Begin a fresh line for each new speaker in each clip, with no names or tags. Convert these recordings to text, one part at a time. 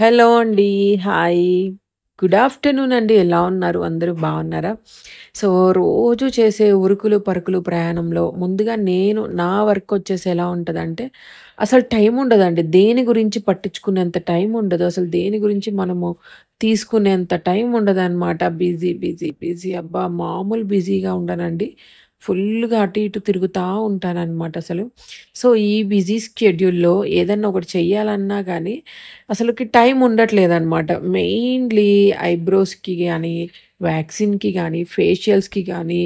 hello అండి hi good afternoon అండి ఎలా ఉన్నారు అందరూ బాగున్నారా సో రోజు చేసే ఉరుకులు పరుకులు ప్రయాణంలో ముందుగా నేను నా వర్క్ వచ్చేసి ఎలా ఉంటుందంటే అసలు టైం ఉండదండి దేని గురించి పట్టించుకునేంత టైం ఉండదు అసలు దేని గురించి మనము తీసుకునేంత టైం ఉండదు అనమాట బిజీ బిజీ బిజీ అబ్బా మామూలు బిజీగా ఉండనండి ఫుల్గా అటు ఇటు తిరుగుతూ ఉంటానన్నమాట అసలు సో ఈ బిజీ స్కెడ్యూల్లో ఏదన్నా ఒకటి చెయ్యాలన్నా కానీ అసలుకి టైం ఉండట్లేదన్నమాట మెయిన్లీ ఐబ్రోస్కి కానీ వ్యాక్సిన్కి కానీ ఫేషియల్స్కి కానీ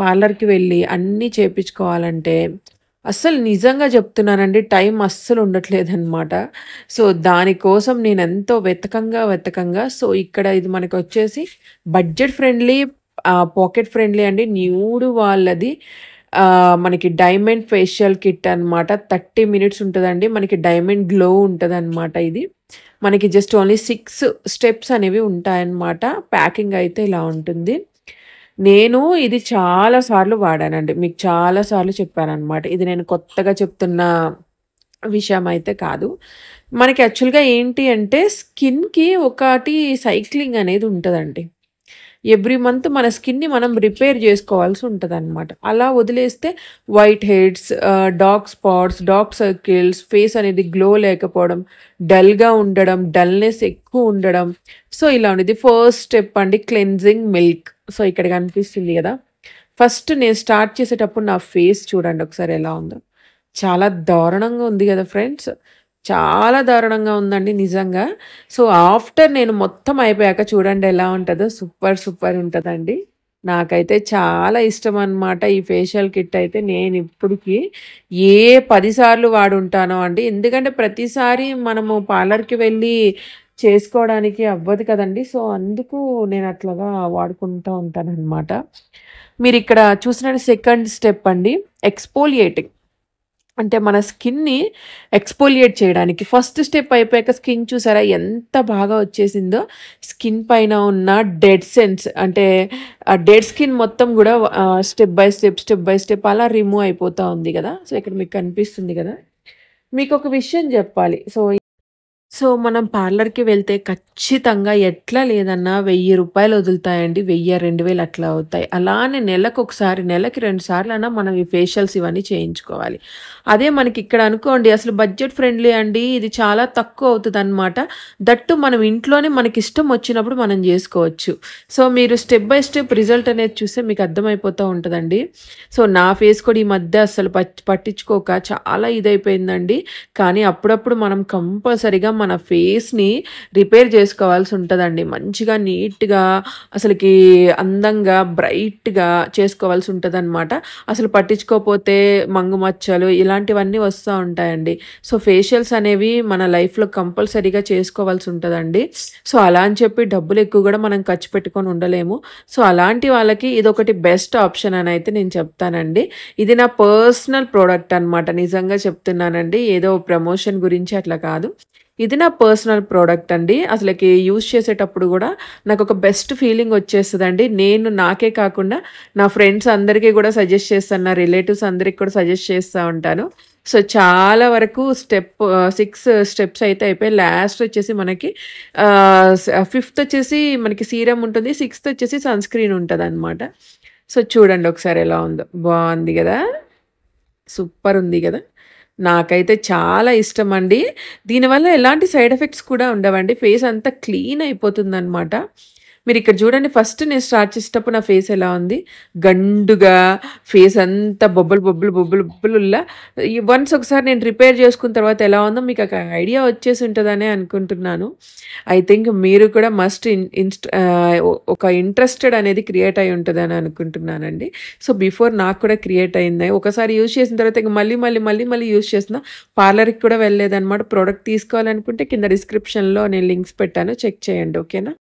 పార్లర్కి వెళ్ళి అన్నీ చేపించుకోవాలంటే అస్సలు నిజంగా చెప్తున్నానండి టైం అస్సలు ఉండట్లేదన్నమాట సో దానికోసం నేను ఎంతో వెతకంగా వెతకంగా సో ఇక్కడ ఇది మనకు వచ్చేసి బడ్జెట్ ఫ్రెండ్లీ పాకెట్ ఫ్రెండ్లీ అండి న్యూడు వాళ్ళది మనకి డైమండ్ ఫేషియల్ కిట్ అనమాట థర్టీ మినిట్స్ ఉంటుందండి మనకి డైమండ్ గ్లో ఉంటుంది అనమాట ఇది మనకి జస్ట్ ఓన్లీ సిక్స్ స్టెప్స్ అనేవి ఉంటాయన్నమాట ప్యాకింగ్ అయితే ఇలా ఉంటుంది నేను ఇది చాలాసార్లు వాడానండి మీకు చాలాసార్లు చెప్పానమాట ఇది నేను కొత్తగా చెప్తున్న విషయం అయితే కాదు మనకి యాక్చువల్గా ఏంటి అంటే స్కిన్కి ఒకటి సైక్లింగ్ అనేది ఉంటుందండి ఎవ్రీ మంత్ మన స్కిన్ని మనం రిపేర్ చేసుకోవాల్సి ఉంటుంది అనమాట అలా వదిలేస్తే white heads dark spots dark circles face అనేది గ్లో లేకపోవడం డల్గా ఉండడం డల్నెస్ ఎక్కువ ఉండడం సో ఇలా ఉండేది ఫస్ట్ స్టెప్ అండి క్లెన్జింగ్ మిల్క్ సో ఇక్కడ కనిపిస్తుంది కదా ఫస్ట్ నేను స్టార్ట్ చేసేటప్పుడు నా ఫేస్ చూడండి ఒకసారి ఎలా ఉందో చాలా దారుణంగా ఉంది కదా ఫ్రెండ్స్ చాలా దారుణంగా ఉందండి నిజంగా సో ఆఫ్టర్ నేను మొత్తం అయిపోయాక చూడండి ఎలా ఉంటుందో సూపర్ సూపర్ ఉంటుందండి నాకైతే చాలా ఇష్టం అనమాట ఈ ఫేషియల్ కిట్ అయితే నేను ఇప్పటికి ఏ పదిసార్లు వాడుంటానో అండి ఎందుకంటే ప్రతిసారి మనము పార్లర్కి వెళ్ళి చేసుకోవడానికి అవ్వదు కదండి సో అందుకు నేను అట్లాగా వాడుకుంటూ ఉంటానన్నమాట మీరు ఇక్కడ చూసిన సెకండ్ స్టెప్ అండి ఎక్స్పోలియేటింగ్ అంటే మన స్కిన్ని ఎక్స్పోలియేట్ చేయడానికి ఫస్ట్ స్టెప్ అయిపోయాక స్కిన్ చూసారా ఎంత బాగా వచ్చేసిందో స్కిన్ పైన ఉన్న డెడ్ సెన్స్ అంటే ఆ డెడ్ స్కిన్ మొత్తం కూడా step by step step by step అలా రిమూవ్ అయిపోతూ ఉంది కదా సో ఇక్కడ మీకు కనిపిస్తుంది కదా మీకు ఒక విషయం చెప్పాలి సో సో మనం పార్లర్కి వెళ్తే ఖచ్చితంగా ఎట్లా లేదన్నా వెయ్యి రూపాయలు వదులుతాయండి వెయ్యి రెండు వేలు అట్లా అవుతాయి అలానే నెలకు ఒకసారి నెలకి రెండు సార్లు అన్నా మనం ఈ ఫేషియల్స్ ఇవన్నీ చేయించుకోవాలి అదే మనకి ఇక్కడ అనుకోండి అసలు బడ్జెట్ ఫ్రెండ్లీ అండి ఇది చాలా తక్కువ అవుతుంది అనమాట దట్టు మనం ఇంట్లోనే మనకి ఇష్టం వచ్చినప్పుడు మనం చేసుకోవచ్చు సో మీరు స్టెప్ బై స్టెప్ రిజల్ట్ అనేది చూస్తే మీకు అర్థమైపోతూ ఉంటుందండి సో నా ఫేస్ కూడా ఈ మధ్య అసలు పట్టించుకోక చాలా ఇదైపోయిందండి కానీ అప్పుడప్పుడు మనం కంపల్సరిగా మన ఫేస్ని రిపేర్ చేసుకోవాల్సి ఉంటుందండి మంచిగా నీట్గా అసలుకి అందంగా బ్రైట్గా చేసుకోవాల్సి ఉంటుంది అనమాట అసలు పట్టించుకోకపోతే మంగు మచ్చలు ఇలాంటివన్నీ వస్తూ ఉంటాయండి సో ఫేషియల్స్ అనేవి మన లైఫ్లో కంపల్సరీగా చేసుకోవాల్సి ఉంటుందండి సో అలా అని చెప్పి డబ్బులు ఎక్కువ కూడా మనం ఖర్చు పెట్టుకొని ఉండలేము సో అలాంటి వాళ్ళకి ఇదొకటి బెస్ట్ ఆప్షన్ అని అయితే నేను చెప్తానండి ఇది నా పర్సనల్ ప్రోడక్ట్ అనమాట నిజంగా చెప్తున్నానండి ఏదో ప్రమోషన్ గురించి అట్లా కాదు ఇది నా పర్సనల్ ప్రోడక్ట్ అండి అసలుకి యూజ్ చేసేటప్పుడు కూడా నాకు ఒక బెస్ట్ ఫీలింగ్ వచ్చేస్తుందండి నేను నాకే కాకుండా నా ఫ్రెండ్స్ అందరికీ కూడా సజెస్ట్ చేస్తాను నా రిలేటివ్స్ అందరికీ కూడా సజెస్ట్ చేస్తూ ఉంటాను సో చాలా వరకు స్టెప్ సిక్స్ స్టెప్స్ అయితే అయిపోయి లాస్ట్ వచ్చేసి మనకి ఫిఫ్త్ వచ్చేసి మనకి సీరం ఉంటుంది సిక్స్త్ వచ్చేసి సన్ స్క్రీన్ ఉంటుంది సో చూడండి ఒకసారి ఎలా ఉందో బాగుంది కదా సూపర్ ఉంది కదా నాకైతే చాలా ఇష్టం అండి దీనివల్ల ఎలాంటి సైడ్ ఎఫెక్ట్స్ కూడా ఉండవండి ఫేస్ అంతా క్లీన్ అయిపోతుంది మీరు ఇక్కడ చూడండి ఫస్ట్ నేను స్టార్ట్ చేసేటప్పుడు నా ఫేస్ ఎలా ఉంది గండుగా ఫేస్ అంతా బొబ్బలు బొబ్బలు బొబ్బలు బొబ్బలుల్లా వన్స్ ఒకసారి నేను రిపేర్ చేసుకున్న తర్వాత ఎలా ఉందో మీకు ఒక ఐడియా వచ్చేసి ఉంటుందనే అనుకుంటున్నాను ఐ థింక్ మీరు కూడా మస్ట్ ఇన్స్ట్ ఒక ఇంట్రెస్టెడ్ అనేది క్రియేట్ అయి ఉంటుందని అనుకుంటున్నానండి సో బిఫోర్ నాకు కూడా క్రియేట్ అయింది ఒకసారి యూజ్ చేసిన తర్వాత ఇంకా మళ్ళీ మళ్ళీ మళ్ళీ మళ్ళీ యూజ్ చేసిన పార్లర్కి కూడా వెళ్ళలేదన్నమాట ప్రోడక్ట్ తీసుకోవాలనుకుంటే కింద డిస్క్రిప్షన్లో నేను లింక్స్ పెట్టాను చెక్ చేయండి ఓకేనా